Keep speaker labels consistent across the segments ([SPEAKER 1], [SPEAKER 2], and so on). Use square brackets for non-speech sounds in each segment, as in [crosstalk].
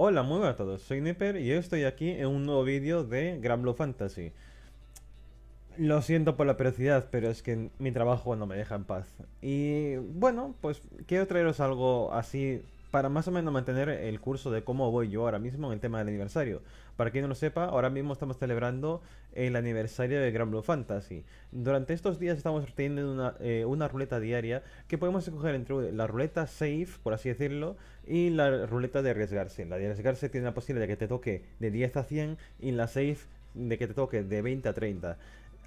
[SPEAKER 1] Hola, muy buenas a todos, soy Nipper y estoy aquí en un nuevo vídeo de Granblue Fantasy. Lo siento por la velocidad, pero es que mi trabajo no me deja en paz. Y bueno, pues quiero traeros algo así para más o menos mantener el curso de cómo voy yo ahora mismo en el tema del aniversario. Para quien no lo sepa, ahora mismo estamos celebrando el aniversario de Gran Blue Fantasy. Durante estos días estamos teniendo una, eh, una ruleta diaria que podemos escoger entre la ruleta safe, por así decirlo, y la ruleta de arriesgarse. La de arriesgarse tiene la posibilidad de que te toque de 10 a 100 y la safe de que te toque de 20 a 30.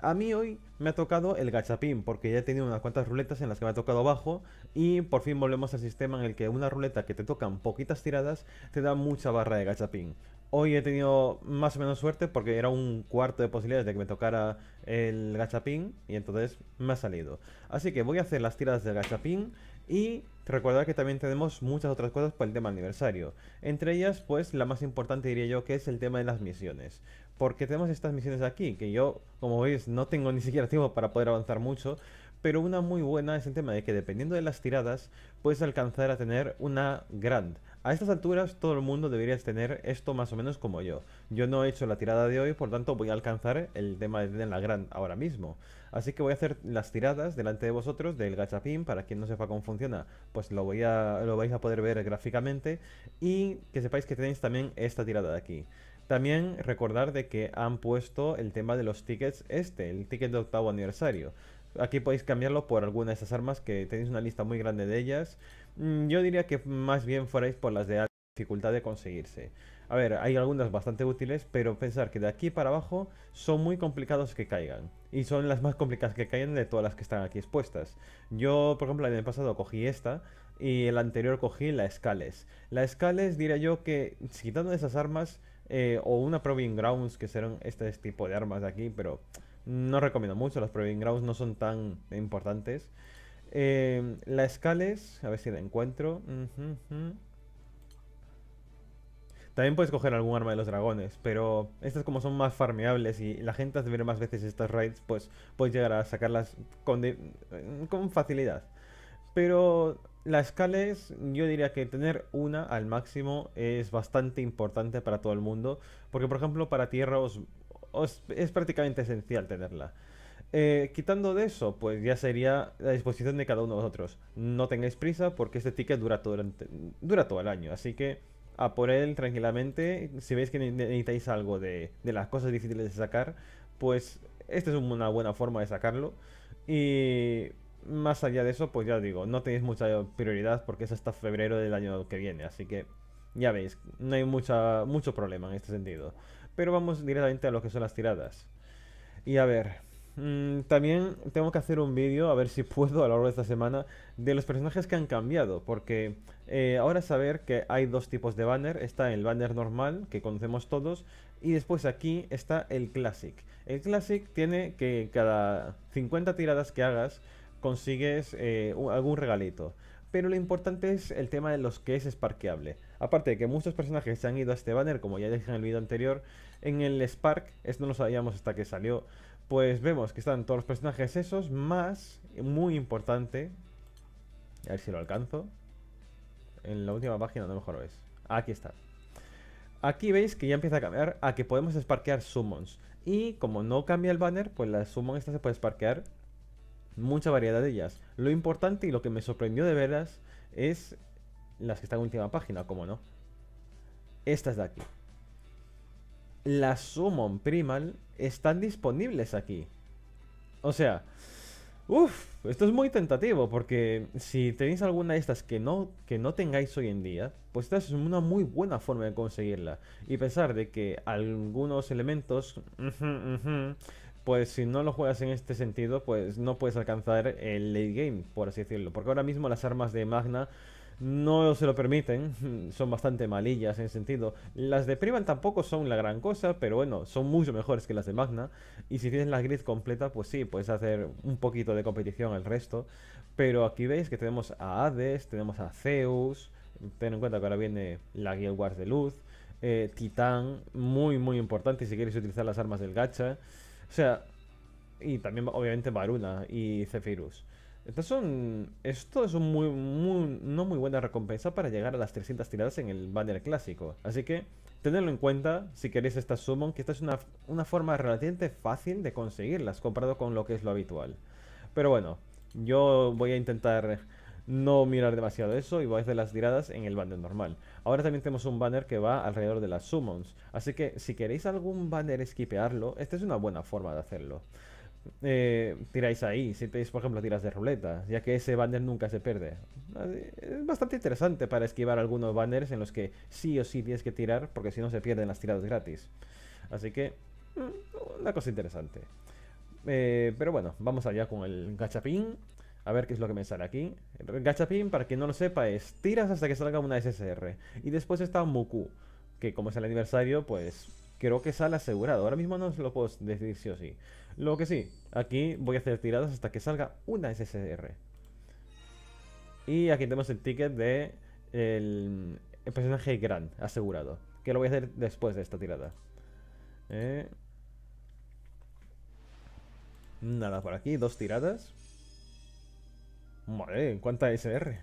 [SPEAKER 1] A mí hoy me ha tocado el gachapín, porque ya he tenido unas cuantas ruletas en las que me ha tocado bajo y por fin volvemos al sistema en el que una ruleta que te tocan poquitas tiradas te da mucha barra de gachapín. Hoy he tenido más o menos suerte porque era un cuarto de posibilidades de que me tocara el gachapín y entonces me ha salido. Así que voy a hacer las tiradas del gachapín y recordar que también tenemos muchas otras cosas para el tema aniversario. Entre ellas, pues la más importante diría yo que es el tema de las misiones porque tenemos estas misiones aquí, que yo, como veis, no tengo ni siquiera tiempo para poder avanzar mucho, pero una muy buena es el tema de que dependiendo de las tiradas, puedes alcanzar a tener una grand. A estas alturas todo el mundo debería tener esto más o menos como yo. Yo no he hecho la tirada de hoy, por tanto voy a alcanzar el tema de la grand ahora mismo. Así que voy a hacer las tiradas delante de vosotros del gachapin para quien no sepa cómo funciona, pues lo, voy a, lo vais a poder ver gráficamente. Y que sepáis que tenéis también esta tirada de aquí. También recordar de que han puesto el tema de los tickets este, el ticket de octavo aniversario. Aquí podéis cambiarlo por alguna de esas armas que tenéis una lista muy grande de ellas. Mm, yo diría que más bien fuerais por las de alta dificultad de conseguirse. A ver, hay algunas bastante útiles, pero pensar que de aquí para abajo son muy complicados que caigan. Y son las más complicadas que caigan de todas las que están aquí expuestas. Yo, por ejemplo, el año pasado cogí esta y el anterior cogí la Scales. La Scales diría yo que, quitando esas armas, eh, o una Proving Grounds, que serán este tipo de armas de aquí, pero no recomiendo mucho, las Proving Grounds no son tan importantes. Eh, la Scales, a ver si la encuentro. También puedes coger algún arma de los dragones, pero estas como son más farmeables y la gente hace ver más veces estas raids, pues puedes llegar a sacarlas con facilidad. Pero la escala es, yo diría que tener una al máximo es bastante importante para todo el mundo, porque por ejemplo para tierra es prácticamente esencial tenerla. Eh, quitando de eso, pues ya sería la disposición de cada uno de vosotros. No tengáis prisa porque este ticket dura todo, el, año, así que a por él tranquilamente. Si veis que necesitáis algo de, de las cosas difíciles de sacar, pues esta es una buena forma de sacarlo. Y más allá de eso, pues ya digo, no tenéis mucha prioridad porque es hasta febrero del año que viene, así que ya veis, no hay mucha, mucho problema en este sentido. Pero vamos directamente a lo que son las tiradas. Y a ver, mm, también tengo que hacer un vídeo, a ver si [laughs] puedo a lo largo de esta semana, de los personajes que han cambiado, porque eh, ahora saber que hay dos tipos de banner, está el banner normal, que conocemos todos, y después aquí está el Classic. El Classic tiene que cada 50 tiradas que hagas, consigues eh, algún regalito. Pero lo importante es el tema de los que es esparqueable Aparte de que muchos personajes se han ido a este banner, como ya dije en el vídeo anterior, en el Spark, esto no lo sabíamos hasta que salió, pues vemos que están todos los personajes esos, más, muy importante, a ver si lo alcanzo, en la última página lo mejor lo Aquí está. Aquí veis que ya empieza a cambiar a que podemos esparquear summons. Y como no cambia el banner, pues la summon esta se puede esparquear mucha variedad de ellas. Lo importante y lo que me sorprendió de veras es las que están en última página, como no. Estas de aquí. Las Summon Primal están disponibles aquí. O sea, uff, esto es muy tentativo porque si tenéis alguna de estas que no, que no tengáis hoy en día, pues esta es una muy buena forma de conseguirla. Y pesar de que algunos elementos [laughs] pues si no lo juegas en este sentido, pues no puedes alcanzar el late game, por así decirlo. Porque ahora mismo las armas de Magna no se lo permiten, [laughs] son bastante malillas en sentido. Las de Privan tampoco son la gran cosa, pero bueno, son mucho mejores que las de Magna. Y si tienes la grid completa, pues sí, puedes hacer un poquito de competición al resto. Pero aquí veis que tenemos a Hades, tenemos a Zeus, ten en cuenta que ahora viene la Guild Wars de Luz, eh, Titán, muy muy importante si quieres utilizar las armas del gacha. O sea, y también obviamente Varuna y Zephyrus. Estas son, esto es un muy, no muy buena recompensa para llegar a las 300 tiradas en el banner clásico. Así que tenedlo en cuenta si queréis esta summon, que esta es una, una forma relativamente fácil de conseguirlas comparado con lo que es lo habitual. Pero bueno, yo voy a intentar no mirar demasiado eso y a de las tiradas en el banner normal. Ahora también tenemos un banner que va alrededor de las summons, así que si queréis algún banner esquipearlo, esta es una buena forma de hacerlo. Eh, tiráis ahí, si tenéis por ejemplo tiras de ruleta, ya que ese banner nunca se pierde. Es bastante interesante para esquivar algunos banners en los que sí o sí tienes que tirar, porque si no se pierden las tiradas gratis. Así que, mm, una cosa interesante. Eh, pero bueno, vamos allá con el gachapín. A ver qué es lo que me sale aquí. Gachapin, para quien no lo sepa, es tiras hasta que salga una SSR. Y después está Muku, que como es el aniversario, pues creo que sale asegurado. Ahora mismo no se lo puedo decir sí o sí. Lo que sí, aquí voy a hacer tiradas hasta que salga una SSR. Y aquí tenemos el ticket de el, personaje Gran, asegurado. Que lo voy a hacer después de esta tirada. Eh. Nada por aquí, dos tiradas. Madre, ¿en cuánta SR?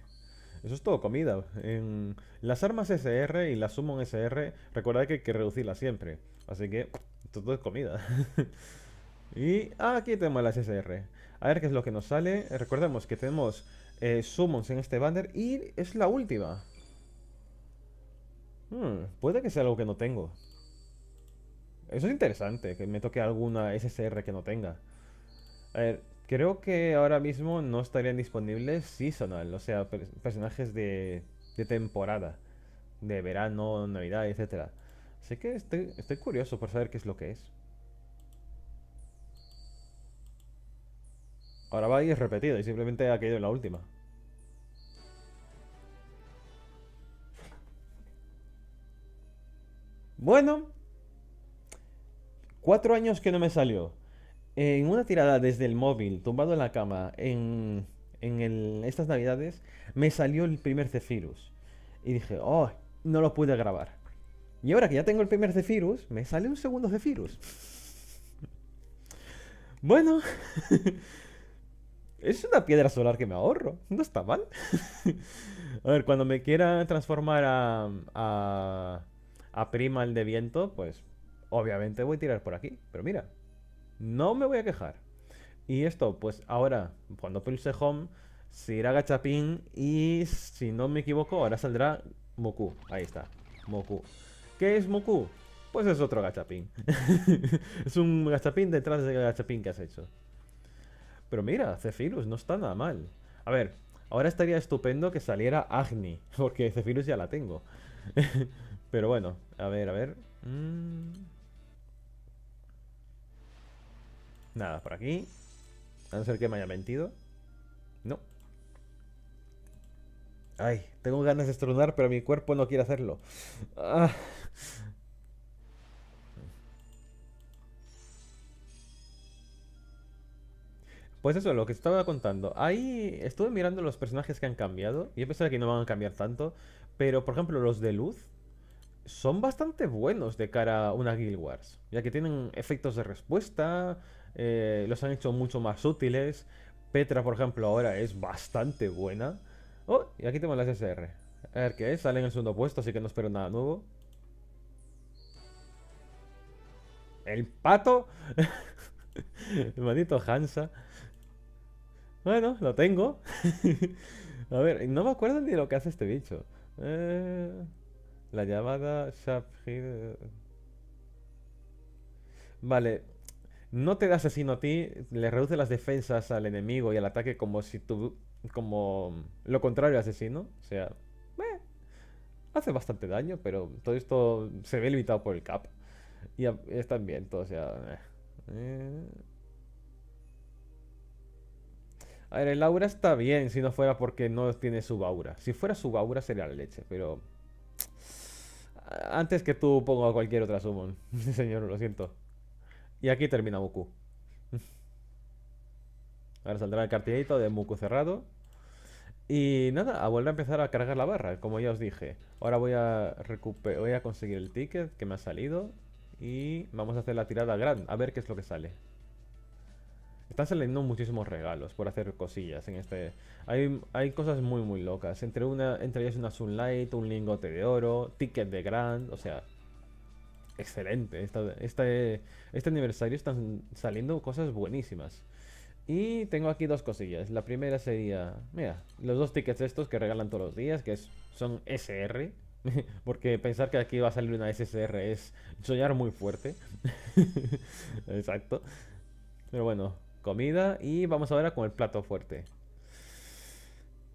[SPEAKER 1] Eso es todo comida. En las armas SR y la summon SR, Recuerda que hay que reducirlas siempre. Así que, todo es comida. [laughs] y aquí tenemos las SR. A ver qué es lo que nos sale. Recordemos que tenemos eh, summons en este banner y es la última. Hmm, puede que sea algo que no tengo. Eso es interesante, que me toque alguna SSR que no tenga. A ver, Creo que ahora mismo no estarían disponibles seasonal, o sea, personajes de, temporada, de verano, navidad, etcétera Así que estoy, estoy curioso por saber qué es lo que es. Ahora va y es repetido y simplemente ha caído en la última. Bueno. Cuatro años que no me salió en una tirada desde el móvil, tumbado en la cama, en, estas navidades, me salió el primer Zephyrus. Y dije, oh, no lo pude grabar. Y ahora que ya tengo el primer Zephyrus, me sale un segundo Zephyrus. bueno, [laughs] es una piedra solar que me ahorro. No está mal. [laughs] a ver, cuando me quiera transformar a, a, a de viento, pues obviamente voy a tirar por aquí. Pero mira, no me voy a quejar. Y esto, pues ahora, cuando pulse Home, se irá Gachapín y si no me equivoco, ahora saldrá Moku. Ahí está, Moku. ¿Qué es Moku? Pues es otro Gachapín. [laughs] es un Gachapín detrás del Gachapín que has hecho. Pero mira, Zephyrus no está nada mal. A ver, ahora estaría estupendo que saliera Agni, [laughs] porque Zephyrus ya la tengo. [laughs] Pero bueno, a ver, a ver. Mm. Nada por aquí. A no ser que me haya mentido. No. Ay, tengo ganas de estornudar, pero mi cuerpo no quiere hacerlo. Ah. Pues eso, lo que estaba contando. Ahí estuve mirando los personajes que han cambiado. Y he pensado que no van a cambiar tanto. Pero, por ejemplo, los de luz son bastante buenos de cara a una Guild Wars. Ya que tienen efectos de respuesta, eh, los han hecho mucho más útiles. Petra, por ejemplo, ahora es bastante buena. Oh, y aquí tenemos las SR. A ver qué es, sale en el segundo puesto, así que no espero nada nuevo. ¿El pato? [laughs] el maldito Hansa. Bueno, lo tengo. [laughs] A ver, no me acuerdo ni lo que hace este bicho. Eh, la llamada Vale, no te da asesino a ti, le reduce las defensas al enemigo y al ataque como si tú, como lo contrario asesino. O sea, eh, hace bastante daño, pero todo esto se ve limitado por el cap. Y está bien, todo, o sea... Eh. A ver, el aura está bien si no fuera porque no tiene su aura Si fuera su aura sería la leche, pero... Antes que tú ponga cualquier otra summon. [laughs] Señor, lo siento. Y aquí termina Muku. Ahora saldrá el cartelito de Muku cerrado. Y nada, a volver a empezar a cargar la barra, como ya os dije. Ahora voy a, voy a conseguir el ticket que me ha salido. Y vamos a hacer la tirada grande, a ver qué es lo que sale. Están saliendo muchísimos regalos por hacer cosillas en este... Hay, cosas muy muy locas. Entre, una, entre ellas una Sunlight, un lingote de oro, ticket de Grand, o sea excelente. este, este aniversario están saliendo cosas buenísimas. Y tengo aquí dos cosillas. La primera sería, mira, los dos tickets estos que regalan todos los días, que son SR. [laughs] Porque pensar que aquí va a salir una SSR es soñar muy fuerte. [laughs] Exacto. Pero bueno, comida y vamos ahora con el plato fuerte.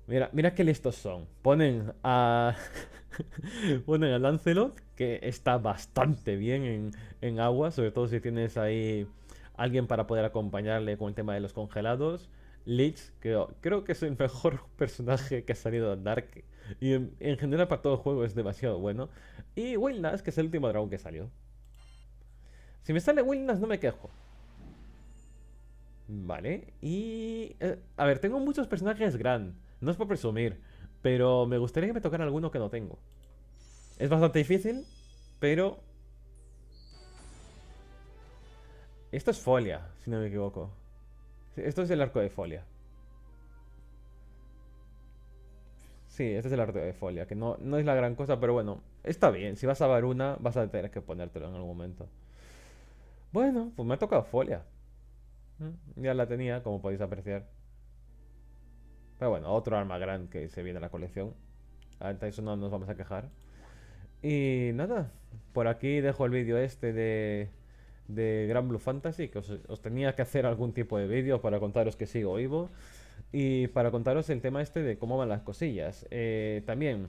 [SPEAKER 1] Mira, mira qué listos son. Ponen a... [laughs] [laughs] Bueno, el Lancelot, que está bastante bien en, agua, sobre todo si tienes ahí alguien para poder acompañarle con el tema de los congelados. Leech, creo, creo que es el mejor [laughs] personaje que ha salido de Dark. Y en, general para todo el juego es demasiado bueno. Y Wilnas, que es el último dragón que salió. Si me sale Wilnas no me quejo. Vale, y... Eh, a ver, tengo muchos personajes grandes No es por presumir. Pero me gustaría que me tocaran alguno que no tengo. Es bastante difícil, pero... Esto es folia, si no me equivoco. Esto es el arco de folia. Sí, este es el arco de folia, que no, no es la gran cosa, pero bueno, está bien. Si vas a ver una, vas a tener que ponértelo en algún momento. Bueno, pues me ha tocado folia. Mm, ya la tenía, como podéis apreciar bueno, otro arma gran que se viene a la colección. Ante ah, eso no nos vamos a quejar. Y nada, por aquí dejo el vídeo este de, de Gran Blue Fantasy, que os, tenía que hacer algún tipo de vídeo para contaros que sigo vivo y para contaros el tema este de cómo van las cosillas. Eh, también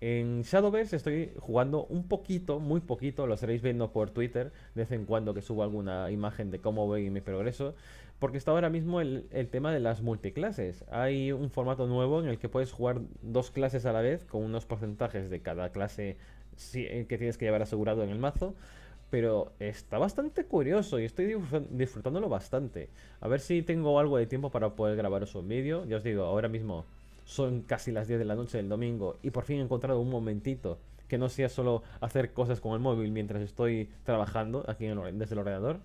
[SPEAKER 1] en Shadowverse estoy jugando un poquito, muy poquito, lo estaréis viendo por Twitter de vez en cuando que subo alguna imagen de cómo voy mi progreso, porque está ahora mismo el, el, tema de las multiclases. Hay un formato nuevo en el que puedes jugar dos clases a la vez con unos porcentajes de cada clase eh, que tienes que llevar asegurado en el mazo. Pero está bastante curioso y estoy disfrutándolo bastante. A ver si tengo algo de tiempo para poder grabaros un vídeo. Ya os digo, ahora mismo son casi las 10 de la noche del domingo y por fin he encontrado un momentito que no sea solo hacer cosas con el móvil mientras estoy trabajando aquí desde el ordenador.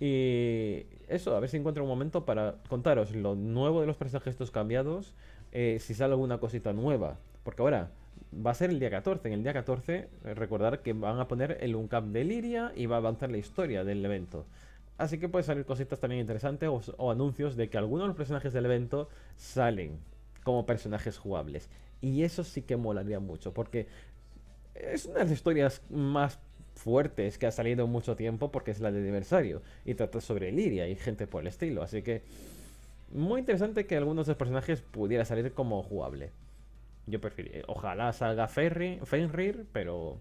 [SPEAKER 1] Y eso, a ver si encuentro un momento para contaros lo nuevo de los personajes estos cambiados, eh, si sale alguna cosita nueva. Porque ahora va a ser el día 14. En el día 14, eh, recordar que van a poner el Uncap de Liria y va a avanzar la historia del evento. Así que puede salir cositas también interesantes o, o anuncios de que algunos de los personajes del evento salen como personajes jugables. Y eso sí que molaría mucho, porque es una de las historias más fuertes que ha salido mucho tiempo, porque es la de aniversario, y trata sobre Liria y gente por el estilo, así que muy interesante que algunos de los personajes pudiera salir como jugable. Yo preferiría. ojalá salga Fenrir, pero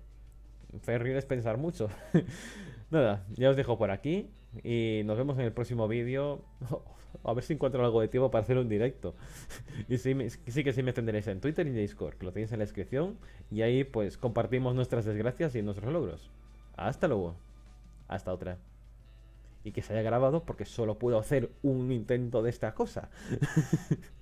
[SPEAKER 1] Fenrir es pensar mucho. [laughs] Nada, ya os dejo por aquí y nos vemos en el próximo vídeo. [laughs] A ver si encuentro algo de tiempo para hacer un directo. [laughs] y sí, sí que sí me tendréis en Twitter y en Discord, que lo tenéis en la descripción. Y ahí pues compartimos nuestras desgracias y nuestros logros. Hasta luego. Hasta otra. Y que se haya grabado porque solo puedo hacer un intento de esta cosa. [laughs]